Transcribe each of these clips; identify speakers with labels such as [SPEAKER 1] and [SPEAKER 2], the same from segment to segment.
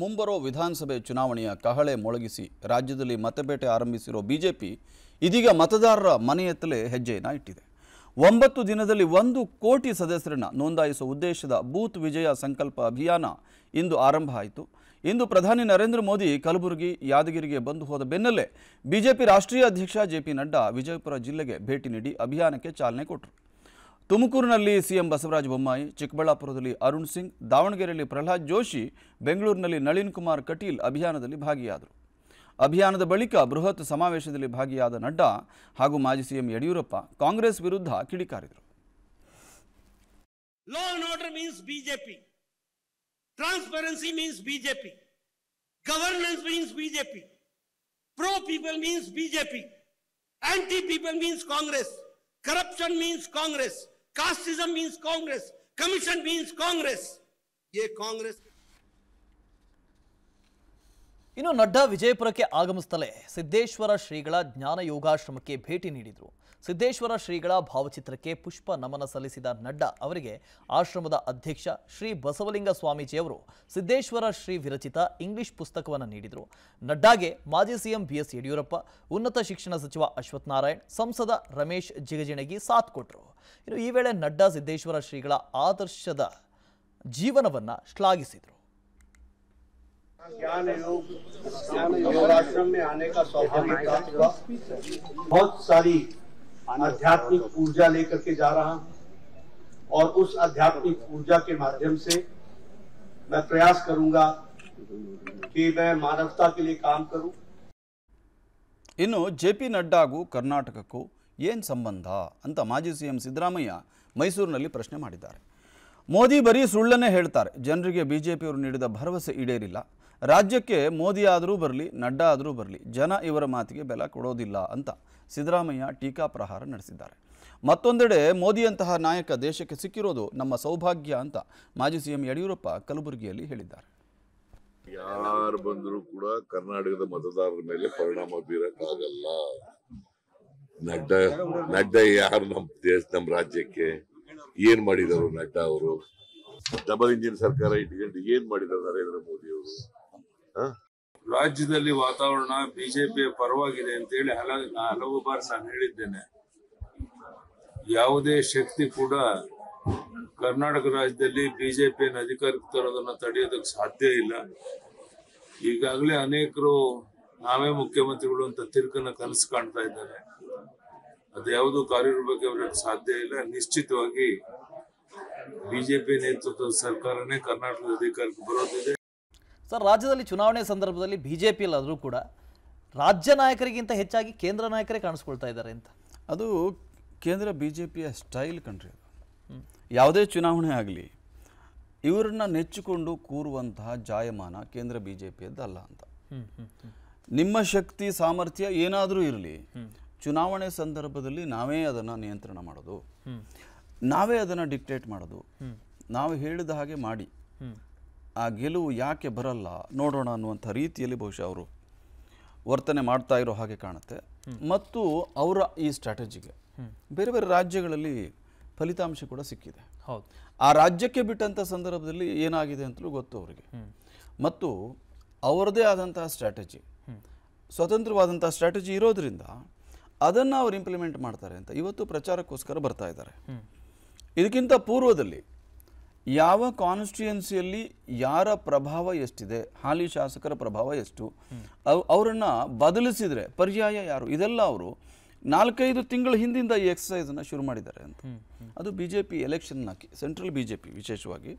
[SPEAKER 1] ಮುಂಬರೋ ವಿಧಾನಸಭೆ ಚುನಾವಣೆಯ ಕಹಳೆ ಮೊಳಗಿಸಿ ರಾಜ್ಯದಲ್ಲಿ ಮತಬೇಟೆ ಆರಂಭಿಸಿರೋ ಬಿಜೆಪಿ ಇದೀಗ ಮತದಾರರ ಮನೆಯತ್ತಲೇ ಹೆಜ್ಜೆಯನ್ನು ಇಟ್ಟಿದೆ ಒಂಬತ್ತು ದಿನದಲ್ಲಿ ಒಂದು ಕೋಟಿ ಸದಸ್ಯರನ್ನು ನೋಂದಾಯಿಸುವ ಉದ್ದೇಶದ ಬೂತ್ ವಿಜಯ ಸಂಕಲ್ಪ ಅಭಿಯಾನ ಇಂದು ಆರಂಭ ಆಯಿತು ಇಂದು ಪ್ರಧಾನಿ ನರೇಂದ್ರ ಮೋದಿ ಕಲಬುರಗಿ ಯಾದಗಿರಿಗೆ ಬಂದು ಹೋದ ಬೆನ್ನಲ್ಲೇ ಬಿಜೆಪಿ ರಾಷ್ಟ್ರೀಯ ಅಧ್ಯಕ್ಷ ಜೆ ಪಿ ನಡ್ಡಾ ವಿಜಯಪುರ ಜಿಲ್ಲೆಗೆ ಭೇಟಿ ನೀಡಿ ಅಭಿಯಾನಕ್ಕೆ ಚಾಲನೆ ಕೊಟ್ಟರು ತುಮಕೂರಿನಲ್ಲಿ ಸಿಎಂ ಬಸವರಾಜ ಬೊಮ್ಮಾಯಿ ಚಿಕ್ಕಬಳ್ಳಾಪುರದಲ್ಲಿ ಅರುಣ್ ಸಿಂಗ್ ದಾವಣಗೆರೆಯಲ್ಲಿ ಪ್ರಹ್ಲಾದ್ ಜೋಶಿ ಬೆಂಗಳೂರಿನಲ್ಲಿ ನಳಿನ್ ಕುಮಾರ್ ಕಟೀಲ್ ಅಭಿಯಾನದಲ್ಲಿ ಭಾಗಿಯಾದರು ಅಭಿಯಾನದ ಬಳಿಕ ಬೃಹತ್ ಸಮಾವೇಶದಲ್ಲಿ ಭಾಗಿಯಾದ ನಡ್ಡಾ ಹಾಗೂ ಮಾಜಿ ಸಿಎಂ ಯಡಿಯೂರಪ್ಪ ಕಾಂಗ್ರೆಸ್ ವಿರುದ್ಧ ಕಿಡಿಕಾರಿದರು law order means BJP transparency means BJP governance means BJP pro people means BJP anti people means Congress corruption means Congress means Congress commission means Congress ಇನ್ನು ನಡ್ಡಾ ವಿಜಯಪುರಕ್ಕೆ ಆಗಮಿಸುತ್ತಲೇ ಸಿದ್ದೇಶ್ವರ ಶ್ರೀಗಳ ಜ್ಞಾನ ಯೋಗಾಶ್ರಮಕ್ಕೆ ಭೇಟಿ ನೀಡಿದ್ರು ಸಿದ್ದೇಶ್ವರ ಶ್ರೀಗಳ ಭಾವಚಿತ್ರಕ್ಕೆ ಪುಷ್ಪ ನಮನ ಸಲ್ಲಿಸಿದ ನಡ್ಡಾ ಅವರಿಗೆ ಆಶ್ರಮದ ಅಧ್ಯಕ್ಷ ಶ್ರೀ ಬಸವಲಿಂಗ ಸ್ವಾಮೀಜಿಯವರು ಸಿದ್ದೇಶ್ವರ ಶ್ರೀ ವಿರಚಿತ ಇಂಗ್ಲಿಷ್ ಪುಸ್ತಕವನ್ನು ನೀಡಿದರು ನಡ್ಡಾಗೆ ಮಾಜಿ ಸಿಎಂ ಬಿಎಸ್ ಯಡಿಯೂರಪ್ಪ ಉನ್ನತ ಶಿಕ್ಷಣ ಸಚಿವ ಅಶ್ವಥ್ ನಾರಾಯಣ್ ಸಂಸದ ರಮೇಶ್ ಜಿಗಜಿಣಗಿ ಸಾಥ್ ಕೊಟ್ಟರು ಇನ್ನು ಈ ವೇಳೆ ನಡ್ಡಾ ಸಿದ್ದೇಶ್ವರ ಶ್ರೀಗಳ ಆದರ್ಶದ ಜೀವನವನ್ನು ಶ್ಲಾಘಿಸಿದರು ज्ञान योग योगाश्रम में आने का सौभाग्य प्राप्त हुआ बहुत सारी आध्यात्मिक ऊर्जा लेकर के जा रहा हूं और उस आध्यात्मिक ऊर्जा के माध्यम से मैं प्रयास करूंगा कि मैं मानवता के लिए काम करूं ಇನ್ನು ಜೆ ಪಿ ನಡ್ಡಾಗೂ ಕರ್ನಾಟಕಕ್ಕೂ ಏನು ಸಂಬಂಧ ಅಂತ ಮಾಜಿ ಸಿ ಎಂ ಸಿದ್ದರಾಮಯ್ಯ ಮೈಸೂರಿನಲ್ಲಿ ಪ್ರಶ್ನೆ ಮಾಡಿದ್ದಾರೆ ಮೋದಿ ಬರೀ ಸುಳ್ಳನ್ನೇ ಹೇಳ್ತಾರೆ ಜನರಿಗೆ ಬಿಜೆಪಿಯವರು ನೀಡಿದ ಭರವಸೆ ಈಡೇರಿಲ್ಲ ರಾಜ್ಯಕ್ಕೆ ಮೋದಿ ಆದರೂ ಬರಲಿ ನಡ್ಡಾ ಆದರೂ ಬರಲಿ ಜನ ಇವರ ಮಾತಿಗೆ ಬೆಲ ಕೊಡೋದಿಲ್ಲ ಅಂತ ಸಿದ್ದರಾಮಯ್ಯ ಟೀಕಾ ಪ್ರಹಾರ ನಡೆಸಿದ್ದಾರೆ ಮತ್ತೊಂದೆಡೆ ಮೋದಿಯಂತಹ ನಾಯಕ ದೇಶಕ್ಕೆ ಸಿಕ್ಕಿರೋದು ನಮ್ಮ ಸೌಭಾಗ್ಯ ಅಂತ ಮಾಜಿ ಸಿಎಂ ಯಡಿಯೂರಪ್ಪ ಕಲಬುರಗಿಯಲ್ಲಿ ಹೇಳಿದ್ದಾರೆ ಯಾರು ಬಂದರೂ ಕೂಡ ಕರ್ನಾಟಕದ ಮತದಾರರ ಮೇಲೆ ಪರಿಣಾಮ ಬೀರಕ್ಕಾಗಲ್ಲ ನಡ್ಡ ನಡ್ಡ ಯಾರು ನಮ್ಮ ದೇಶ ನಮ್ಮ ರಾಜ್ಯಕ್ಕೆ ಏನ್ ಮಾಡಿದಾರು ನಡ್ಡಾ ಅವರು ಡಬಲ್ ಇಂಜಿನ್ ಸರ್ಕಾರ ಇಟ್ಕೊಂಡು ಏನ್ ಮಾಡಿದರು ನರೇಂದ್ರ ಮೋದಿ ಅವರು ರಾಜ್ಯದಲ್ಲಿ ವಾತಾವರಣ ಬಿಜೆಪಿಯ ಪರವಾಗಿದೆ ಅಂತ ಹೇಳಿ ಹಲ ಹಲವು ಬಾರಿ ನಾನು ಹೇಳಿದ್ದೇನೆ ಯಾವುದೇ ಶಕ್ತಿ ಕೂಡ ಕರ್ನಾಟಕ ರಾಜ್ಯದಲ್ಲಿ ಬಿಜೆಪಿಯನ್ನು ಅಧಿಕಾರಕ್ಕೆ ತರೋದನ್ನ ತಡೆಯೋದಕ್ಕೆ ಸಾಧ್ಯ ಇಲ್ಲ ಈಗಾಗಲೇ ಅನೇಕರು ನಾವೇ ಮುಖ್ಯಮಂತ್ರಿಗಳು ಅಂತ ತಿರುಕನ್ನ ಕನಸು ಕಾಣ್ತಾ ಇದ್ದಾರೆ ಅದ್ಯಾವುದು ಕಾರ್ಯರೂಪಕ್ಕೆ ಸಾಧ್ಯ ಇಲ್ಲ ನಿಶ್ಚಿತವಾಗಿ ಬಿಜೆಪಿ ನೇತೃತ್ವದ ಸರ್ಕಾರನೇ ಕರ್ನಾಟಕದ ಅಧಿಕಾರಕ್ಕೆ ಬರೋದಿದೆ ಸರ್ ರಾಜ್ಯದಲ್ಲಿ ಚುನಾವಣೆ ಸಂದರ್ಭದಲ್ಲಿ ಬಿಜೆಪಿ ಅಲ್ಲಾದರೂ ಕೂಡ ರಾಜ್ಯ ನಾಯಕರಿಗಿಂತ ಹೆಚ್ಚಾಗಿ ಕೇಂದ್ರ ನಾಯಕರೇ ಕಾಣಿಸ್ಕೊಳ್ತಾ ಇದ್ದಾರೆ ಅಂತ ಅದು ಕೇಂದ್ರ ಬಿ ಜೆ ಪಿಯ ಸ್ಟೈಲ್ ಕಣ್ರಿ ಅದು ಯಾವುದೇ ಚುನಾವಣೆ ಆಗಲಿ ಇವರನ್ನ ನೆಚ್ಚಿಕೊಂಡು ಕೂರುವಂತಹ ಜಾಯಮಾನ ಕೇಂದ್ರ ಬಿ ಜೆ ಪಿಯದ್ದಲ್ಲ ಅಂತ ನಿಮ್ಮ ಶಕ್ತಿ ಸಾಮರ್ಥ್ಯ ಏನಾದರೂ ಇರಲಿ ಚುನಾವಣೆ ಸಂದರ್ಭದಲ್ಲಿ ನಾವೇ ಅದನ್ನು ನಿಯಂತ್ರಣ ಮಾಡೋದು ನಾವೇ ಅದನ್ನು ಡಿಕ್ಟೇಟ್ ಮಾಡೋದು ನಾವು ಹೇಳಿದ ಹಾಗೆ ಮಾಡಿ ಆ ಗೆಲುವು ಯಾಕೆ ಬರಲ್ಲ ನೋಡೋಣ ಅನ್ನುವಂಥ ರೀತಿಯಲ್ಲಿ ಬಹುಶಃ ಅವರು ವರ್ತನೆ ಮಾಡ್ತಾ ಇರೋ ಹಾಗೆ ಕಾಣುತ್ತೆ ಮತ್ತು ಅವರ ಈ ಸ್ಟ್ರಾಟಜಿಗೆ ಬೇರೆ ಬೇರೆ ರಾಜ್ಯಗಳಲ್ಲಿ ಫಲಿತಾಂಶ ಕೂಡ ಸಿಕ್ಕಿದೆ ಆ ರಾಜ್ಯಕ್ಕೆ ಬಿಟ್ಟಂಥ ಸಂದರ್ಭದಲ್ಲಿ ಏನಾಗಿದೆ ಅಂತಲೂ ಗೊತ್ತು ಅವರಿಗೆ ಮತ್ತು ಅವರದೇ ಆದಂತಹ ಸ್ಟ್ರಾಟಜಿ ಸ್ವತಂತ್ರವಾದಂಥ ಸ್ಟ್ರಾಟಜಿ ಇರೋದರಿಂದ ಅದನ್ನು ಅವ್ರು ಇಂಪ್ಲಿಮೆಂಟ್ ಮಾಡ್ತಾರೆ ಅಂತ ಇವತ್ತು ಪ್ರಚಾರಕ್ಕೋಸ್ಕರ ಬರ್ತಾ ಇದ್ದಾರೆ ಇದಕ್ಕಿಂತ ಪೂರ್ವದಲ್ಲಿ ಯಾವ ಕಾನ್ಸ್ಟಿಟ್ಯೂಯನ್ಸಿಯಲ್ಲಿ ಯಾರ ಪ್ರಭಾವ ಎಷ್ಟಿದೆ ಹಾಲಿ ಶಾಸಕರ ಪ್ರಭಾವ ಎಷ್ಟು ಅವರನ್ನ ಅವರನ್ನು ಬದಲಿಸಿದರೆ ಪರ್ಯಾಯ ಯಾರು ಇದೆಲ್ಲ ಅವರು ನಾಲ್ಕೈದು ತಿಂಗಳ ಹಿಂದಿಂದ ಈ ಎಕ್ಸಸೈಸನ್ನು ಶುರು ಮಾಡಿದ್ದಾರೆ ಅಂತ ಅದು ಬಿ ಜೆ ಪಿ ಎಲೆಕ್ಷನ್ನ ಸೆಂಟ್ರಲ್ ಬಿ ಜೆ ಪಿ ವಿಶೇಷವಾಗಿ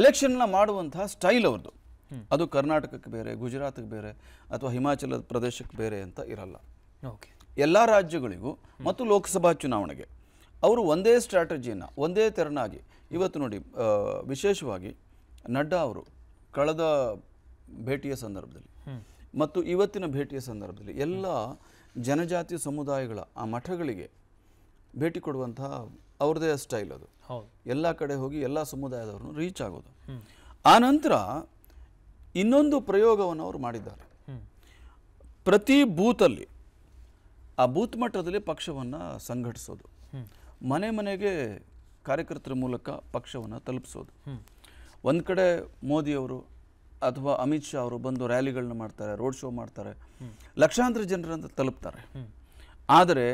[SPEAKER 1] ಎಲೆಕ್ಷನ್ನ ಮಾಡುವಂತಹ ಸ್ಟೈಲ್ ಅವ್ರದ್ದು ಅದು ಕರ್ನಾಟಕಕ್ಕೆ ಬೇರೆ ಗುಜರಾತ್ಗೆ ಬೇರೆ ಅಥವಾ ಹಿಮಾಚಲ ಪ್ರದೇಶಕ್ಕೆ ಬೇರೆ ಅಂತ ಇರಲ್ಲ ಓಕೆ ಎಲ್ಲ ರಾಜ್ಯಗಳಿಗೂ ಮತ್ತು ಲೋಕಸಭಾ ಚುನಾವಣೆಗೆ ಅವರು ಒಂದೇ ಸ್ಟ್ರಾಟಜಿಯನ್ನು ಒಂದೇ ತೆರನಾಗಿ ಇವತ್ತು ನೋಡಿ ವಿಶೇಷವಾಗಿ ನಡ್ಡಾ ಅವರು ಕಳೆದ ಭೇಟಿಯ ಸಂದರ್ಭದಲ್ಲಿ ಮತ್ತು ಇವತ್ತಿನ ಭೇಟಿಯ ಸಂದರ್ಭದಲ್ಲಿ ಎಲ್ಲ ಜನಜಾತಿ ಸಮುದಾಯಗಳ ಆ ಮಠಗಳಿಗೆ ಭೇಟಿ ಕೊಡುವಂತಹ ಅವ್ರದೇ ಸ್ಟೈಲ್ ಅದು ಎಲ್ಲ ಕಡೆ ಹೋಗಿ ಎಲ್ಲ ಸಮುದಾಯದವ್ರನ್ನು ರೀಚ್ ಆಗೋದು ಆನಂತರ ಇನ್ನೊಂದು ಪ್ರಯೋಗವನ್ನು ಅವರು ಮಾಡಿದ್ದಾರೆ ಪ್ರತಿ ಬೂತಲ್ಲಿ ಆ ಬೂತ್ ಮಟ್ಟದಲ್ಲಿ ಪಕ್ಷವನ್ನು ಸಂಘಟಿಸೋದು ಮನೆ ಮನೆಗೆ ಕಾರ್ಯಕರ್ತರ ಮೂಲಕ ಪಕ್ಷವನ್ನು ತಲುಪಿಸೋದು ಒಂದು ಕಡೆ ಮೋದಿಯವರು ಅಥವಾ ಅಮಿತ್ ಶಾ ಅವರು ಬಂದು ರ್ಯಾಲಿಗಳನ್ನ ಮಾಡ್ತಾರೆ ರೋಡ್ ಶೋ ಮಾಡ್ತಾರೆ ಲಕ್ಷಾಂತರ ಜನರನ್ನು ತಲುಪ್ತಾರೆ ಆದರೆ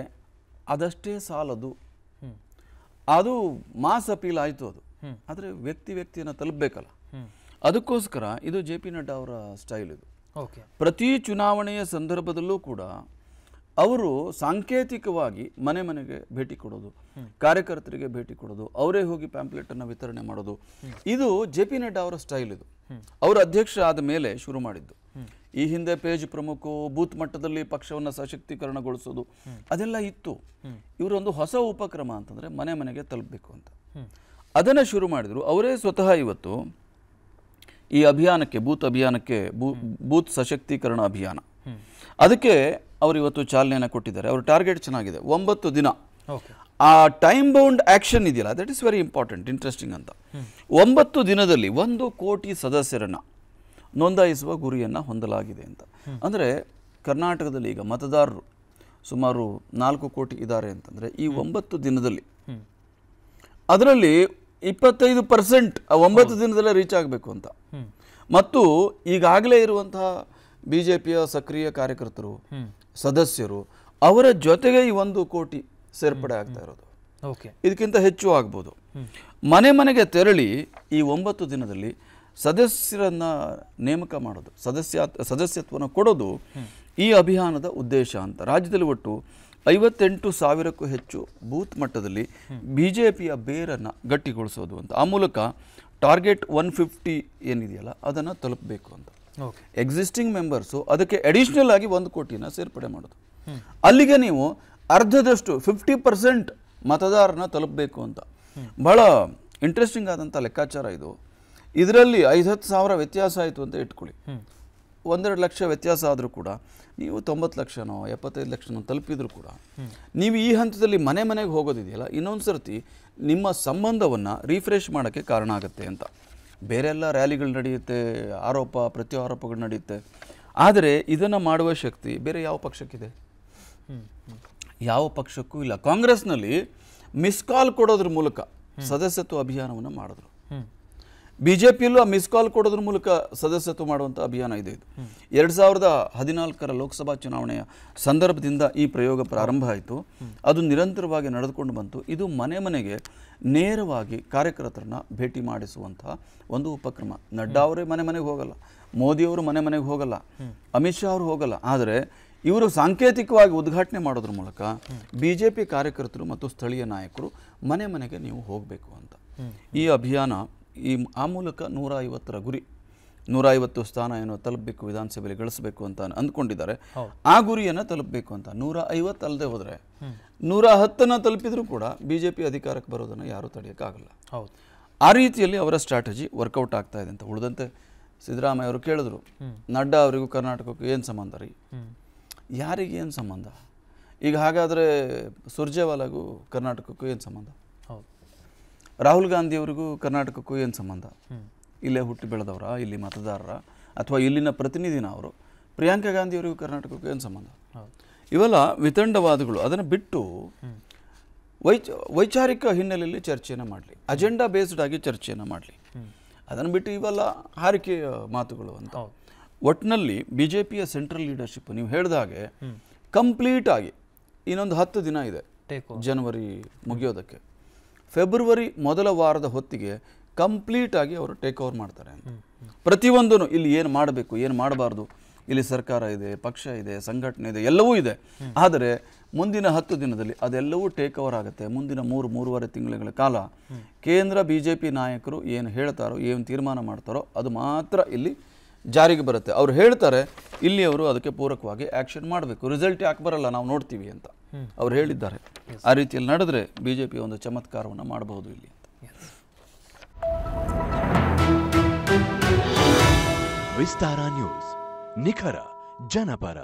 [SPEAKER 1] ಅದಷ್ಟೇ ಸಾಲದು ಅದು ಮಾಸ್ ಅಪೀಲ್ ಆಯಿತು ಅದು ಆದರೆ ವ್ಯಕ್ತಿ ವ್ಯಕ್ತಿಯನ್ನು ತಲುಪಬೇಕಲ್ಲ ಅದಕ್ಕೋಸ್ಕರ ಇದು ಜೆ ಪಿ ನಡ್ಡಾ ಅವರ ಸ್ಟೈಲ್ ಇದು ಪ್ರತಿ ಚುನಾವಣೆಯ ಸಂದರ್ಭದಲ್ಲೂ ಕೂಡ ಅವರು ಸಾಂಕೇತಿಕವಾಗಿ ಮನೆ ಮನೆಗೆ ಭೇಟಿ ಕೊಡೋದು ಕಾರ್ಯಕರ್ತರಿಗೆ ಭೇಟಿ ಕೊಡೋದು ಅವರೇ ಹೋಗಿ ಪ್ಯಾಂಪ್ಲೆಟನ್ನು ವಿತರಣೆ ಮಾಡೋದು ಇದು ಜೆ ಪಿ ನಡ್ಡಾ ಅವರ ಸ್ಟೈಲ್ ಇದು ಅವರ ಅಧ್ಯಕ್ಷ ಆದ ಮೇಲೆ ಶುರು ಮಾಡಿದ್ದು ಈ ಹಿಂದೆ ಪೇಜ್ ಪ್ರಮುಖ ಬೂತ್ ಮಟ್ಟದಲ್ಲಿ ಪಕ್ಷವನ್ನು ಸಶಕ್ತೀಕರಣಗೊಳಿಸೋದು ಅದೆಲ್ಲ ಇತ್ತು ಇವರೊಂದು ಹೊಸ ಉಪಕ್ರಮ ಅಂತಂದರೆ ಮನೆ ಮನೆಗೆ ತಲುಪಬೇಕು ಅಂತ ಅದನ್ನು ಶುರು ಮಾಡಿದರು ಅವರೇ ಸ್ವತಃ ಇವತ್ತು ಈ ಅಭಿಯಾನಕ್ಕೆ ಬೂತ್ ಅಭಿಯಾನಕ್ಕೆ ಬೂತ್ ಸಶಕ್ತೀಕರಣ ಅಭಿಯಾನ ಅದಕ್ಕೆ ಅವರು ಇವತ್ತು ಚಾಲನೆಯನ್ನು ಕೊಟ್ಟಿದ್ದಾರೆ ಅವ್ರ ಟಾರ್ಗೆಟ್ ಚೆನ್ನಾಗಿದೆ ಒಂಬತ್ತು ದಿನ ಆ ಟೈಮ್ ಬೌಂಡ್ ಆ್ಯಕ್ಷನ್ ಇದೆಯಲ್ಲ that is very important interesting ಅಂತ ಒಂಬತ್ತು ದಿನದಲ್ಲಿ ಒಂದು ಕೋಟಿ ಸದಸ್ಯರನ್ನು ನೋಂದಾಯಿಸುವ ಗುರಿಯನ್ನು ಹೊಂದಲಾಗಿದೆ ಅಂತ ಅಂದರೆ ಕರ್ನಾಟಕದಲ್ಲಿ ಈಗ ಮತದಾರರು ಸುಮಾರು ನಾಲ್ಕು ಕೋಟಿ ಇದ್ದಾರೆ ಅಂತಂದರೆ ಈ ಒಂಬತ್ತು ದಿನದಲ್ಲಿ ಅದರಲ್ಲಿ ಇಪ್ಪತ್ತೈದು ಪರ್ಸೆಂಟ್ ಆ ಒಂಬತ್ತು ದಿನದಲ್ಲೇ ರೀಚ್ ಆಗಬೇಕು ಅಂತ ಮತ್ತು ಈಗಾಗಲೇ ಇರುವಂತಹ ಬಿ ಜೆ ಪಿಯ ಸಕ್ರಿಯ ಕಾರ್ಯಕರ್ತರು ಸದಸ್ಯರು ಅವರ ಜೊತೆಗೆ ಈ ಒಂದು ಕೋಟಿ ಸೇರ್ಪಡೆ ಆಗ್ತಾ ಇರೋದು ಓಕೆ ಇದಕ್ಕಿಂತ ಹೆಚ್ಚು ಆಗ್ಬೋದು ಮನೆ ಮನೆಗೆ ತೆರಳಿ ಈ ಒಂಬತ್ತು ದಿನದಲ್ಲಿ ಸದಸ್ಯರನ್ನು ನೇಮಕ ಮಾಡೋದು ಸದಸ್ಯ ಸದಸ್ಯತ್ವವನ್ನು ಕೊಡೋದು ಈ ಅಭಿಯಾನದ ಉದ್ದೇಶ ಅಂತ ರಾಜ್ಯದಲ್ಲಿ ಒಟ್ಟು ಐವತ್ತೆಂಟು ಸಾವಿರಕ್ಕೂ ಹೆಚ್ಚು ಬೂತ್ ಮಟ್ಟದಲ್ಲಿ ಬಿ ಜೆ ಪಿಯ ಬೇರನ್ನು ಗಟ್ಟಿಗೊಳಿಸೋದು ಅಂತ ಆ ಮೂಲಕ ಟಾರ್ಗೆಟ್ ಒನ್ ಫಿಫ್ಟಿ ಏನಿದೆಯಲ್ಲ ಅದನ್ನು ತಲುಪಬೇಕು ಅಂತ ಎಕ್ಸಿಸ್ಟಿಂಗ್ ಮೆಂಬರ್ಸು ಅದಕ್ಕೆ ಅಡಿಷನಲ್ ಆಗಿ ಒಂದು ಕೋಟಿನ ಸೇರ್ಪಡೆ ಮಾಡೋದು ಅಲ್ಲಿಗೆ ನೀವು ಅರ್ಧದಷ್ಟು ಫಿಫ್ಟಿ ಪರ್ಸೆಂಟ್ ಮತದಾರನ ತಲುಪಬೇಕು ಅಂತ ಬಹಳ ಇಂಟ್ರೆಸ್ಟಿಂಗ್ ಆದಂಥ ಲೆಕ್ಕಾಚಾರ ಇದು ಇದರಲ್ಲಿ ಐದು ಹತ್ತು ಸಾವಿರ ವ್ಯತ್ಯಾಸ ಆಯಿತು ಅಂತ ಇಟ್ಕೊಳ್ಳಿ ಒಂದೆರಡು ಲಕ್ಷ ವ್ಯತ್ಯಾಸ ಆದರೂ ಕೂಡ ನೀವು ತೊಂಬತ್ತು ಲಕ್ಷನೋ ಎಪ್ಪತ್ತೈದು ಲಕ್ಷನೋ ತಲುಪಿದ್ರು ಕೂಡ ನೀವು ಈ ಹಂತದಲ್ಲಿ ಮನೆ ಮನೆಗೆ ಹೋಗೋದಿದೆಯಲ್ಲ ಇನ್ನೊಂದು ಸರ್ತಿ ನಿಮ್ಮ ಸಂಬಂಧವನ್ನು ರಿಫ್ರೆಶ್ ಮಾಡೋಕ್ಕೆ ಕಾರಣ ಆಗುತ್ತೆ ಅಂತ ಬೇರೆಲ್ಲ ರ್ಯಾಲಿಗಳು ನಡೆಯುತ್ತೆ ಆರೋಪ ಪ್ರತ್ಯಾರೋಪಗಳು ನಡೆಯುತ್ತೆ ಆದರೆ ಇದನ್ನು ಮಾಡುವ ಶಕ್ತಿ ಬೇರೆ ಯಾವ ಪಕ್ಷಕ್ಕಿದೆ ಯಾವ ಪಕ್ಷಕ್ಕೂ ಇಲ್ಲ ಕಾಂಗ್ರೆಸ್ನಲ್ಲಿ ಮಿಸ್ ಕಾಲ್ ಕೊಡೋದ್ರ ಮೂಲಕ ಸದಸ್ಯತ್ವ ಅಭಿಯಾನವನ್ನು ಮಾಡಿದ್ರು ಬಿಜೆಪಿಯಲ್ಲೂ ಆ ಮಿಸ್ ಕಾಲ್ ಕೊಡೋದ್ರ ಮೂಲಕ ಸದಸ್ಯತ್ವ ಮಾಡುವಂಥ ಅಭಿಯಾನ ಇದೆ ಇದು ಎರಡು ಸಾವಿರದ ಹದಿನಾಲ್ಕರ ಲೋಕಸಭಾ ಚುನಾವಣೆಯ ಸಂದರ್ಭದಿಂದ ಈ ಪ್ರಯೋಗ ಪ್ರಾರಂಭ ಆಯಿತು ಅದು ನಿರಂತರವಾಗಿ ನಡೆದುಕೊಂಡು ಬಂತು ಇದು ಮನೆ ಮನೆಗೆ ನೇರವಾಗಿ ಕಾರ್ಯಕರ್ತರನ್ನ ಭೇಟಿ ಮಾಡಿಸುವಂಥ ಒಂದು ಉಪಕ್ರಮ ನಡ್ಡಾ ಅವರೇ ಮನೆ ಮನೆಗೆ ಹೋಗಲ್ಲ ಮೋದಿಯವರು ಮನೆ ಮನೆಗೆ ಹೋಗಲ್ಲ ಅಮಿತ್ ಶಾ ಅವರು ಹೋಗಲ್ಲ ಆದರೆ ಇವರು ಸಾಂಕೇತಿಕವಾಗಿ ಉದ್ಘಾಟನೆ ಮಾಡೋದ್ರ ಮೂಲಕ ಬಿ ಜೆ ಪಿ ಕಾರ್ಯಕರ್ತರು ಮತ್ತು ಸ್ಥಳೀಯ ನಾಯಕರು ಮನೆ ಮನೆಗೆ ನೀವು ಹೋಗಬೇಕು ಅಂತ ಈ ಅಭಿಯಾನ ಈ ಆ ಮೂಲಕ ನೂರ ಐವತ್ತರ ಗುರಿ ಐವತ್ತು ಸ್ಥಾನ ಏನೋ ತಲುಪಬೇಕು ವಿಧಾನಸಭೆಯಲ್ಲಿ ಗಳಿಸಬೇಕು ಅಂತ ಅಂದ್ಕೊಂಡಿದ್ದಾರೆ ಆ ಗುರಿಯನ್ನು ತಲುಪಬೇಕು ಅಂತ ನೂರ ಐವತ್ತು ಅಲ್ಲದೆ ಹೋದರೆ ನೂರ ಹತ್ತನ್ನು ತಲುಪಿದರೂ ಕೂಡ ಬಿ ಜೆ ಪಿ ಅಧಿಕಾರಕ್ಕೆ ಬರೋದನ್ನು ಯಾರೂ ತಡೆಯೋಕ್ಕಾಗಲ್ಲ ಹೌದು ಆ ರೀತಿಯಲ್ಲಿ ಅವರ ಸ್ಟ್ರಾಟಜಿ ವರ್ಕೌಟ್ ಆಗ್ತಾ ಇದೆ ಅಂತ ಉಳಿದಂತೆ ಸಿದ್ದರಾಮಯ್ಯ ಅವರು ಕೇಳಿದ್ರು ನಡ್ಡಾ ಅವರಿಗೂ ಕರ್ನಾಟಕಕ್ಕೂ ಏನು ಸಂಬಂಧ ರೀ ಯಾರಿಗೇನು ಸಂಬಂಧ ಈಗ ಹಾಗಾದರೆ ಸುರ್ಜೇವಾಲಾಗೂ ಕರ್ನಾಟಕಕ್ಕೂ ಏನು ಸಂಬಂಧ ರಾಹುಲ್ ಗಾಂಧಿಯವರಿಗೂ ಕರ್ನಾಟಕಕ್ಕೂ ಏನು ಸಂಬಂಧ ಇಲ್ಲೇ ಹುಟ್ಟಿ ಬೆಳೆದವರ ಇಲ್ಲಿ ಮತದಾರರ ಅಥವಾ ಇಲ್ಲಿನ ಪ್ರತಿನಿಧಿನ ಅವರು ಪ್ರಿಯಾಂಕಾ ಗಾಂಧಿಯವರಿಗೂ ಕರ್ನಾಟಕಕ್ಕೂ ಏನು ಸಂಬಂಧ ಇವೆಲ್ಲ ವಿತಂಡವಾದಗಳು ಅದನ್ನು ಬಿಟ್ಟು ವೈಚ ವೈಚಾರಿಕ ಹಿನ್ನೆಲೆಯಲ್ಲಿ ಚರ್ಚೆಯನ್ನು ಮಾಡಲಿ ಅಜೆಂಡಾ ಬೇಸ್ಡ್ ಆಗಿ ಚರ್ಚೆಯನ್ನು ಮಾಡಲಿ ಅದನ್ನು ಬಿಟ್ಟು ಇವೆಲ್ಲ ಹಾರಿಕೆಯ ಮಾತುಗಳು ಅಂತ ಒಟ್ಟಿನಲ್ಲಿ ಬಿ ಜೆ ಪಿಯ ಸೆಂಟ್ರಲ್ ಲೀಡರ್ಶಿಪ್ ನೀವು ಹೇಳಿದಾಗೆ ಹಾಗೆ ಕಂಪ್ಲೀಟ್ ಆಗಿ ಇನ್ನೊಂದು ಹತ್ತು ದಿನ ಇದೆ ಜನವರಿ ಮುಗಿಯೋದಕ್ಕೆ ಫೆಬ್ರವರಿ ಮೊದಲ ವಾರದ ಹೊತ್ತಿಗೆ ಕಂಪ್ಲೀಟಾಗಿ ಅವರು ಟೇಕ್ ಓವರ್ ಮಾಡ್ತಾರೆ ಅಂತ ಪ್ರತಿಯೊಂದೂ ಇಲ್ಲಿ ಏನು ಮಾಡಬೇಕು ಏನು ಮಾಡಬಾರ್ದು ಇಲ್ಲಿ ಸರ್ಕಾರ ಇದೆ ಪಕ್ಷ ಇದೆ ಸಂಘಟನೆ ಇದೆ ಎಲ್ಲವೂ ಇದೆ ಆದರೆ ಮುಂದಿನ ಹತ್ತು ದಿನದಲ್ಲಿ ಅದೆಲ್ಲವೂ ಟೇಕ್ ಓವರ್ ಆಗುತ್ತೆ ಮುಂದಿನ ಮೂರು ಮೂರುವರೆ ತಿಂಗಳ ಕಾಲ ಕೇಂದ್ರ ಬಿ ಜೆ ಪಿ ನಾಯಕರು ಏನು ಹೇಳ್ತಾರೋ ಏನು ತೀರ್ಮಾನ ಮಾಡ್ತಾರೋ ಅದು ಮಾತ್ರ ಇಲ್ಲಿ ಜಾರಿಗೆ ಬರುತ್ತೆ ಅವ್ರು ಹೇಳ್ತಾರೆ ಇಲ್ಲಿ ಅವರು ಅದಕ್ಕೆ ಪೂರಕವಾಗಿ ಆ್ಯಕ್ಷನ್ ಮಾಡಬೇಕು ರಿಸಲ್ಟ್ ಯಾಕೆ ಬರಲ್ಲ ನಾವು ನೋಡ್ತೀವಿ ಅಂತ ಅವ್ರು ಹೇಳಿದ್ದಾರೆ ಆ ರೀತಿಯಲ್ಲಿ ನಡೆದ್ರೆ ಬಿಜೆಪಿ ಒಂದು ಚಮತ್ಕಾರವನ್ನು ಮಾಡಬಹುದು ಇಲ್ಲಿ
[SPEAKER 2] ವಿಸ್ತಾರ ನ್ಯೂಸ್ ನಿಖರ ಜನಪರ